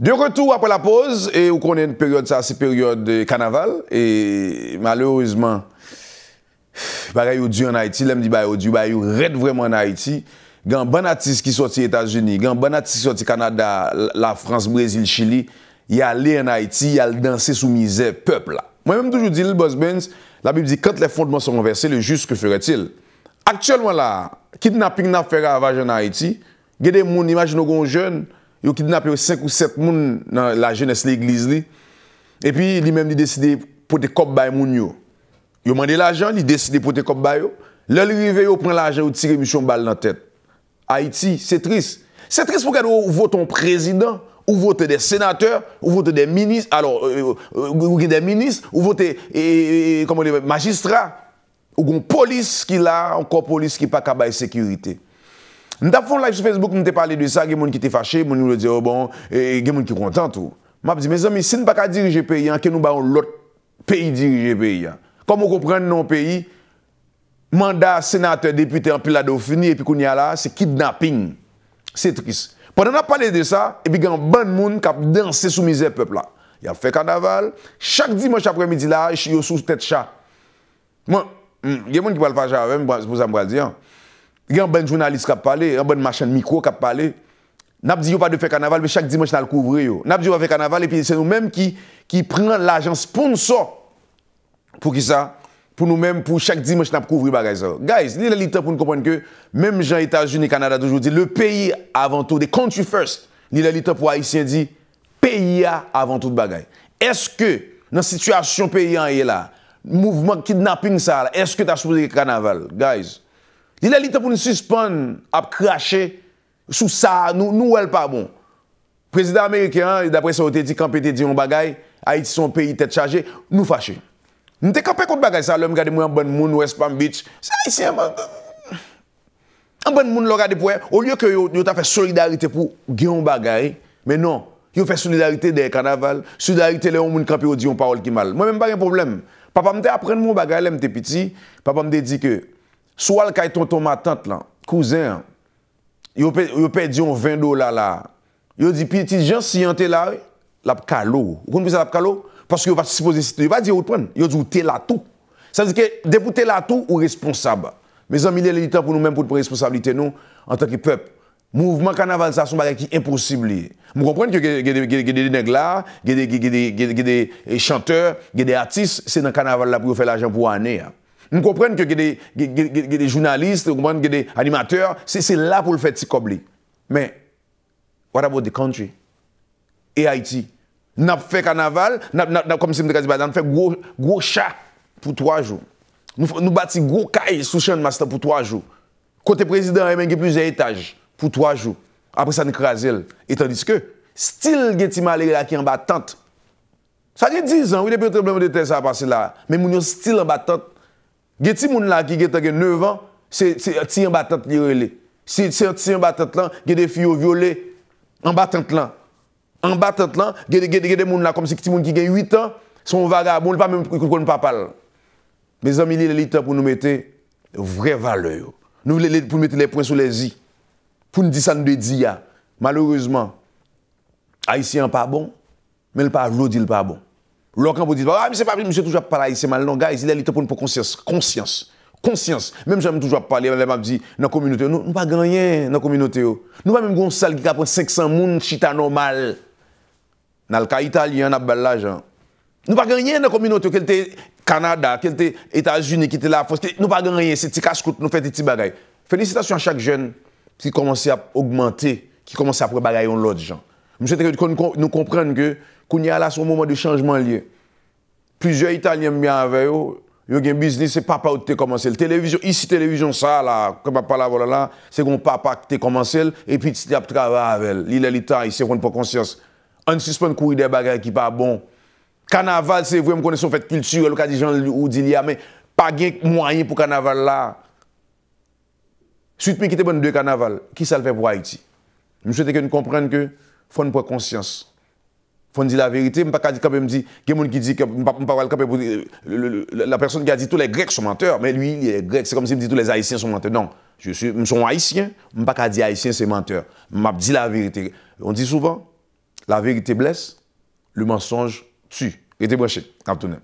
De retou apè la pose, e ou konè yon peryode sa, se peryode kanaval, e malourizman, barè yon di yon Haiti, lem di barè yon di, barè yon red vremen en Haiti, gen banati s ki soti Etas-Unis, gen banati s ki soti Kanada, la France, Brésil, Chili, yalè en Haiti, yalè dansè sou mizè, pepl. Mwen mèm toujou di, l'ilbos bens, la bib di, kante le fondement se renversè, le juste, kè fère t'il? Aksyèlwen la, kidnapping na fère avaj en Haiti, gè de moun imaj nou goun jèn, Yo ki dinape yo 5 ou 7 moun nan la jenese le iglise li. E pi li menm li deside pou te kop bay moun yo. Yo mande la jen, li deside pou te kop bay yo. Le li vive yo pren la jen ou tire mi chon bal nan tet. Haiti, se tris. Se tris pou kade ou vote un prezident, ou vote de senateur, ou vote de minis, euh, euh, euh, ou vote de magistrat, ou kon polis ki la, kon polis ki pa kabay sekurite. N tap fon live sou Facebook, mwen te pale de sa, gen moun ki te fache, mwen nou le di yo oh bon, e, gen moun ki kontan tou. Mwen ap di, mwen zomi, sin baka dirije peyi an, ken nou ba yon lot peyi dirije peyi an. Kom mwen komprende non peyi, manda, senateur, depute, an pila do fini, epi koun ya la, se kidnapping. Se tris. Ponen ap pale de sa, epi gen ban moun kap dan se soumize pepl la. Ya fek an aval, chak di mwen chapremidi mm, la, yon sou stet cha. Gen moun ki pale fache aven, mwen se posan mwen al di an. gen ben jounalist kap pale, gen ben machan mikro kap pale, nap di yo pa de fe kanaval, be chak dimanche na l kouvri yo. Nap di yo pa fe kanaval, epi se nou men ki prenen l ajan sponsor, pou ki sa, pou nou men pou chak dimanche na l kouvri bagay sa. Gays, ni l lita pou nou komponke, menm jen Etats-Unis, Kanada doujou di, le peyi avantou de country first, ni l lita pou Aisyen di, peyi a avantou de bagay. Eske nan situasyon peyi an ye la, mouvment kidnapping sa la, eske ta soupe de ki kanaval, gays, Di la li te pou nou suspon ap krashe sou sa nou, nou wel pa bon. Prezident Amerikean, d'apre sa ou te di kampete di yon bagay, a iti son peyi tet chaje, nou fache. Nou te kampek kont bagay sa, lèm gade mwen yon bon moun, West Palm Beach, sa yisi yon man. Yon bon moun lò gade pouè, ou lyo ke yon ta fè solidarite pou gen yon bagay, men non, yon fè solidarite de kanaval, solidarite lè yon moun kampi ou di yon parol ki mal. Mwen mwen pa gen problem. Papa mwen te apren moun bagay lèm te piti, papa mwen te di ke, Soual kay tonton matante lan, kouzen, yo pe diyon 20 dolar la, yo di piti dijan si yon te la, la p'kalo. Ou kon pise la p'kalo? Paske yo vatisipozi si te, yo vat diyo outpon, yo diyo te la tou. Sa zi ke depou te la tou ou responsab. Me zan milele di tan pou nou men pou te responsabilite nou an tak ki pep. Mouvment kanaval sa son bagay ki imposible li. Mou kompwen ki yo gede neglar, gede chanteur, gede atis, se nan kanaval la pou yo fe la jen pou ane ya. Nou komprenn ke ge de jounaliste, ou komprenn ge de animateur, se se la pou l'fè ti kobli. Men, what about the country? E Haiti? Nap fè kanaval, nap kompsen mdekazi badan, fè gwo chak pou 3 jou. Nou bati gwo kaye sou chen master pou 3 jou. Kote prezident, emen ge pwize etaj pou 3 jou. Apre sa ni krasel. Etan diske, stil ge ti malè la ki an batant. Sa ge dizan, wè depè yon treblem de te sa apansi la, men moun yo stil an batant Gè ti moun la ki gè tagè 9 an, se ti yon batant li re le. Se ti yon batant lan, gè de fiyo viole, an batant lan. An batant lan, gè de moun la kom se ki ti moun ki gè 8 an, son vaga moun pa mèm pou yon papal. Mè zanmi li lè lite pou nou mette vre vale yo. Nou lè lè pou nou mette lè pwen sou lè zi. Pou nou di san nou de di ya. Maloureseman, a yisi an pa bon, mè l pa jlo di l pa bon. Lou kan pou di, mwen se ah, pa pri mwen se toujwa pou paray seman, lè nan, guys, lè lè te pon pou konsyans, konsyans, konsyans. Mwen mwen se pa pri mwen se toujwa pou paray, mwen lè mwen ap di nan kominoteo, nou pa gen yè nan kominoteo. Nou pa mwen mwen goun sal ki kapon 500 moun chita nan mal. Nan l ka italyan, nan bella jan. Nou pa gen yè nan kominoteo, kel te Kanada, kel te Etasunik, nou pa gen yè, se ti kaskout, nou fe ti ti bagay. Felicitasyon a chak jen ki komanse a augmente, ki komanse a prebagay on lòt jan. Mwen se te k Kou nye alas ou mouman de chanjman liye. Plizye italyen mbya ave yo, yo gen biznis se papa ou te komanse. Le televizyon, isi televizyon sa la, kou pa pala vola la, se kon papa ou te komanse el, epi ti te ap trava ave el. Li la lita, isi foun pou konsyans. An si spoun kou ide bagay ki pa bon. Kanaval se vwe m konese ou fet kultur, lou ka di jan ou di liya, men pa gen mwanyen pou kanaval la. Sout mi ki te bon de kanaval, ki sal fe pou Haiti? M sou te ke nou komprende ke foun pou konsyans. faut dire la vérité, je ne pas dire quand même dit, il que la personne qui a dit tous les Grecs sont menteurs, mais lui, il est grec, c'est comme si me dit tous les Haïtiens sont menteurs. Non, je suis, je haïtien, je ne pas dire haïtien c'est menteur. Je dis la vérité. On dit souvent, la vérité blesse, le mensonge tue. Et débranché, Captain.